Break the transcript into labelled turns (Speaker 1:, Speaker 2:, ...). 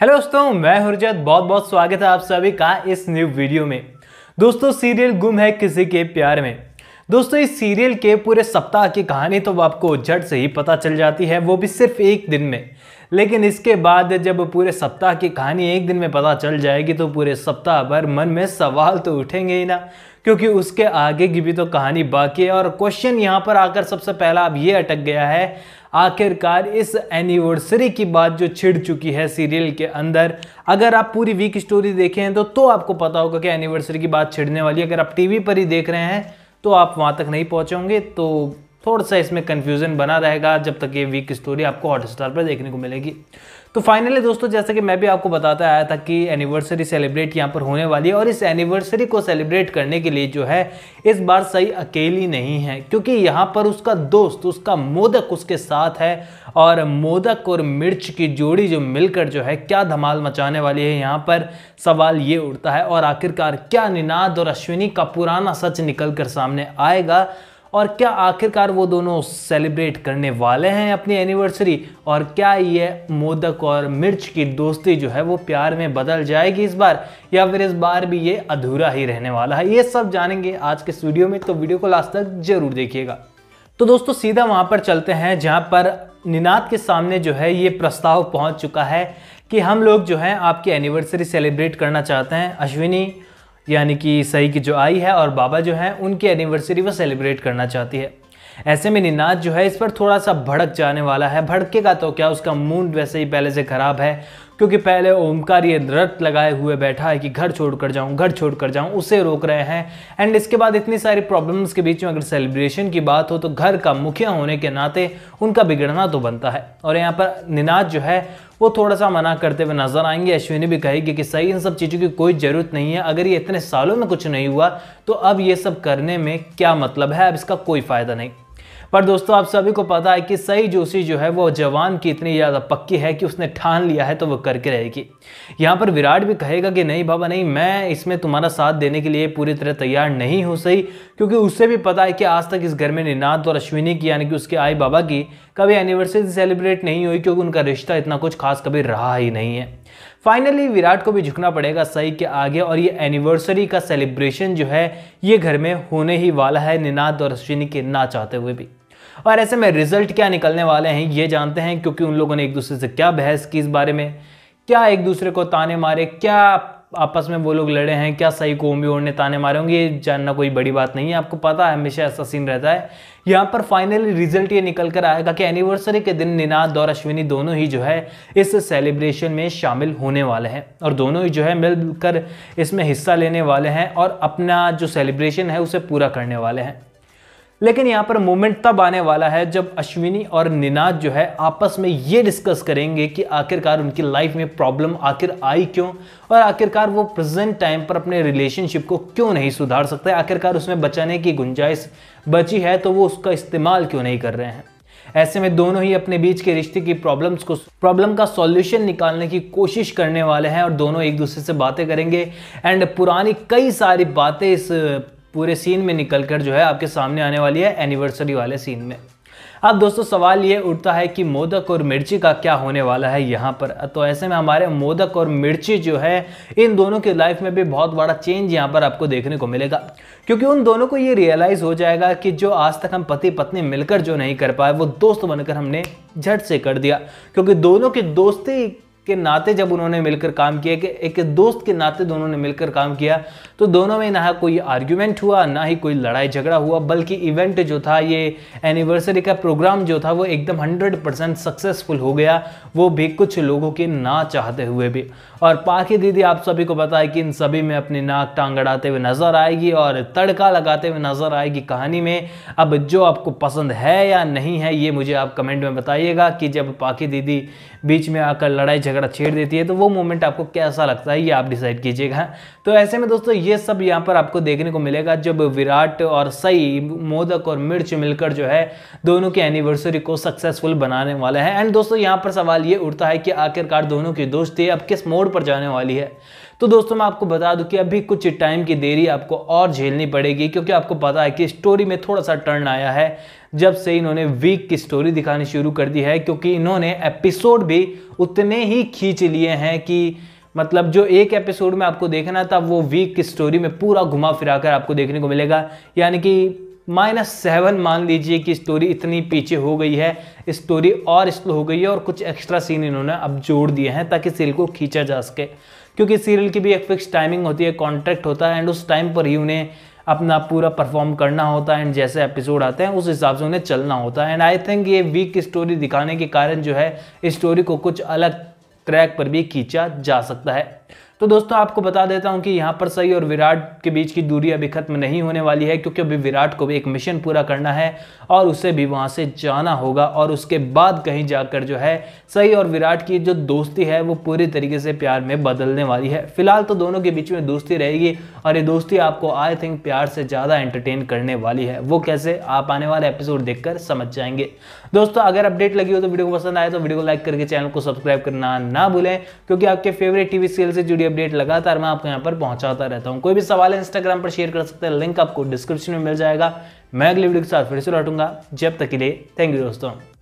Speaker 1: Hello दोस्तों मैं हरजत बहुत बहुत स्वागत है आप सभी का इस न्यू वीडियो में दोस्तों सीरियल गुम है किसी के प्यार में दोस्तों इस सीरियल के पूरे सप्ताह की कहानी तो आपको झट से ही पता चल जाती है वो भी सिर्फ एक दिन में लेकिन इसके बाद जब पूरे सप्ताह की कहानी एक दिन में पता चल जाएगी तो पूरे सप्ताह भर मन में सवाल तो उठेंगे ही ना क्योंकि उसके आगे की भी तो कहानी बाकी है और क्वेश्चन यहाँ पर आकर सबसे पहला अब ये अटक गया है आखिरकार इस एनिवर्सरी की बात जो छिड़ चुकी है सीरियल के अंदर अगर आप पूरी वीक स्टोरी देखे हैं तो, तो आपको पता होगा कि एनिवर्सरी की बात छिड़ने वाली है अगर आप टीवी पर ही देख रहे हैं तो आप वहां तक नहीं पहुंचोगे तो थोड़ा सा इसमें कन्फ्यूजन बना रहेगा जब तक ये वीक स्टोरी आपको हॉटस्टार पर देखने को मिलेगी तो फाइनली दोस्तों जैसे कि मैं भी आपको बताता आया था कि एनिवर्सरी सेलिब्रेट यहाँ पर होने वाली है और इस एनिवर्सरी को सेलिब्रेट करने के लिए जो है इस बार सही अकेली नहीं है क्योंकि यहाँ पर उसका दोस्त उसका मोदक उसके साथ है और मोदक और मिर्च की जोड़ी जो मिलकर जो है क्या धमाल मचाने वाली है यहाँ पर सवाल ये उठता है और आखिरकार क्या निनाद और अश्विनी का पुराना सच निकल कर सामने आएगा और क्या आखिरकार वो दोनों सेलिब्रेट करने वाले हैं अपनी एनिवर्सरी और क्या ये मोदक और मिर्च की दोस्ती जो है वो प्यार में बदल जाएगी इस बार या फिर इस बार भी ये अधूरा ही रहने वाला है ये सब जानेंगे आज के स्टूडियो में तो वीडियो को लास्ट तक जरूर देखिएगा तो दोस्तों सीधा वहाँ पर चलते हैं जहाँ पर निनाद के सामने जो है ये प्रस्ताव पहुँच चुका है कि हम लोग जो है आपकी एनिवर्सरी सेलिब्रेट करना चाहते हैं अश्विनी यानी कि सही की जो आई है और बाबा जो हैं उनकी एनिवर्सरी वो सेलिब्रेट करना चाहती है ऐसे में निनाद जो है इस पर थोड़ा सा भड़क जाने वाला है भड़केगा तो क्या उसका मूड वैसे ही पहले से ख़राब है क्योंकि पहले ओमकार ये रत लगाए हुए बैठा है कि घर छोड़ कर जाऊँ घर छोड़ कर जाऊँ उसे रोक रहे हैं एंड इसके बाद इतनी सारी प्रॉब्लम्स के बीच में अगर सेलिब्रेशन की बात हो तो घर का मुखिया होने के नाते उनका बिगड़ना तो बनता है और यहाँ पर निनाद जो है वो थोड़ा सा मना करते हुए नजर आएंगे अश्विनी भी कहेगी कि सही इन सब चीज़ों की कोई ज़रूरत नहीं है अगर ये इतने सालों में कुछ नहीं हुआ तो अब ये सब करने में क्या मतलब है अब इसका कोई फ़ायदा नहीं पर दोस्तों आप सभी को पता है कि सई जोशी जो है वो जवान की इतनी ज़्यादा पक्की है कि उसने ठान लिया है तो वो करके रहेगी यहाँ पर विराट भी कहेगा कि नहीं बाबा नहीं मैं इसमें तुम्हारा साथ देने के लिए पूरी तरह तैयार नहीं हो सही क्योंकि उससे भी पता है कि आज तक इस घर में निनाद और अश्विनी की यानी कि उसके आई बाबा की कभी एनिवर्सरी सेलिब्रेट नहीं हुई क्योंकि उनका रिश्ता इतना कुछ खास कभी रहा ही नहीं है फाइनली विराट को भी झुकना पड़ेगा सही के आगे और ये एनिवर्सरी का सेलिब्रेशन जो है ये घर में होने ही वाला है निनाद और अश्विनी के ना चाहते हुए भी और ऐसे में रिजल्ट क्या निकलने वाले हैं ये जानते हैं क्योंकि उन लोगों ने एक दूसरे से क्या बहस की इस बारे में क्या एक दूसरे को ताने मारे क्या आपस में वो लोग लड़े हैं क्या सही को भी ने ताने मारे होंगे ये जानना कोई बड़ी बात नहीं है आपको पता है हमेशा ऐसा सीन रहता है यहाँ पर फाइनली रिजल्ट ये निकल कर आएगा कि एनिवर्सरी के दिन निनाद और अश्विनी दोनों ही जो है इस सेलिब्रेशन में शामिल होने वाले हैं और दोनों ही जो है मिलकर इसमें हिस्सा लेने वाले हैं और अपना जो सेलिब्रेशन है उसे पूरा करने वाले हैं लेकिन यहाँ पर मोमेंट तब आने वाला है जब अश्विनी और निनाद जो है आपस में ये डिस्कस करेंगे कि आखिरकार उनकी लाइफ में प्रॉब्लम आखिर आई क्यों और आखिरकार वो प्रेजेंट टाइम पर अपने रिलेशनशिप को क्यों नहीं सुधार सकते आखिरकार उसमें बचाने की गुंजाइश बची है तो वो उसका इस्तेमाल क्यों नहीं कर रहे हैं ऐसे में दोनों ही अपने बीच के रिश्ते की प्रॉब्लम्स को प्रॉब्लम का सॉल्यूशन निकालने की कोशिश करने वाले हैं और दोनों एक दूसरे से बातें करेंगे एंड पुरानी कई सारी बातें इस पूरे सीन में निकल कर जो है आपके सामने आने वाली है एनिवर्सरी वाले सीन में अब दोस्तों सवाल ये उठता है कि मोदक और मिर्ची का क्या होने वाला है यहाँ पर तो ऐसे में हमारे मोदक और मिर्ची जो है इन दोनों के लाइफ में भी बहुत बड़ा चेंज यहाँ पर आपको देखने को मिलेगा क्योंकि उन दोनों को ये रियलाइज़ हो जाएगा कि जो आज तक हम पति पत्नी मिलकर जो नहीं कर पाए वो दोस्त बनकर हमने झट से कर दिया क्योंकि दोनों की दोस्ती के नाते जब उन्होंने मिलकर काम किया कि एक दोस्त के नाते दोनों ने मिलकर काम किया तो दोनों में ना कोई आर्ग्यूमेंट हुआ ना ही कोई लड़ाई झगड़ा हुआ बल्कि इवेंट जो था ये एनिवर्सरी का प्रोग्राम जो था वो एकदम हंड्रेड परसेंट सक्सेसफुल हो गया वो भी कुछ लोगों के ना चाहते हुए भी और पाखी दीदी आप सभी को पता है कि इन सभी में अपनी नाक टांगड़ाते हुए नजर आएगी और तड़का लगाते हुए नजर आएगी कहानी में अब जो आपको पसंद है या नहीं है ये मुझे आप कमेंट में बताइएगा कि जब पाखी दीदी बीच में आकर लड़ाई झगड़ा झगड़ा छेड़ देती है तो वो मोमेंट आपको कैसा लगता है ये आप डिसाइड कीजिएगा हाँ। तो ऐसे में दोस्तों ये सब यहाँ पर आपको देखने को मिलेगा जब विराट और सई मोदक और मिर्च मिलकर जो है दोनों की एनिवर्सरी को सक्सेसफुल बनाने वाले हैं एंड दोस्तों यहाँ पर सवाल ये उठता है कि आखिरकार दोनों की दोस्ती अब किस मोड़ पर जाने वाली है तो दोस्तों मैं आपको बता दूं कि अभी कुछ टाइम की देरी आपको और झेलनी पड़ेगी क्योंकि आपको पता है कि स्टोरी में थोड़ा सा टर्न आया है जब से इन्होंने वीक की स्टोरी दिखानी शुरू कर दी है क्योंकि इन्होंने एपिसोड भी उतने ही खींच लिए हैं कि मतलब जो एक एपिसोड में आपको देखना था वो वीक की स्टोरी में पूरा घुमा फिरा कर आपको देखने को मिलेगा यानी कि माइनस सेवन मान लीजिए कि स्टोरी इतनी पीछे हो गई है स्टोरी और स्लो हो गई है और कुछ एक्स्ट्रा सीन इन्होंने अब जोड़ दिए हैं ताकि सेल को खींचा जा सके क्योंकि सीरियल की भी एक फिक्स टाइमिंग होती है कॉन्ट्रैक्ट होता है एंड उस टाइम पर ही उन्हें अपना पूरा परफॉर्म करना होता है एंड जैसे एपिसोड आते हैं उस हिसाब से उन्हें चलना होता है एंड आई थिंक ये वीक स्टोरी दिखाने के कारण जो है स्टोरी को कुछ अलग ट्रैक पर भी खींचा जा सकता है तो दोस्तों आपको बता देता हूं कि यहां पर सही और विराट के बीच की दूरी अभी खत्म नहीं होने वाली है क्योंकि अभी विराट को भी एक मिशन पूरा करना है और उसे भी वहां से जाना होगा और उसके बाद कहीं जाकर जो है सही और विराट की जो दोस्ती है वो पूरी तरीके से प्यार में बदलने वाली है फिलहाल तो दोनों के बीच में दोस्ती रहेगी और ये दोस्ती आपको आई थिंक प्यार से ज़्यादा एंटरटेन करने वाली है वो कैसे आप आने वाले एपिसोड देख समझ जाएंगे दोस्तों अगर अपडेट लगी हो तो वीडियो को पसंद आए तो वीडियो को लाइक करके चैनल को सब्सक्राइब करना ना भूलें क्योंकि आपके फेवरेट टीवी सीरियल से जुड़ी अपडेट लगातार मैं आपको यहाँ पर पहुंचाता रहता हूँ कोई भी सवाल इंस्टाग्राम पर शेयर कर सकते हैं लिंक आपको डिस्क्रिप्शन में मिल जाएगा मैं अगले वीडियो के साथ फिर से लौटूंगा जब तक के लिए थैंक यू दोस्तों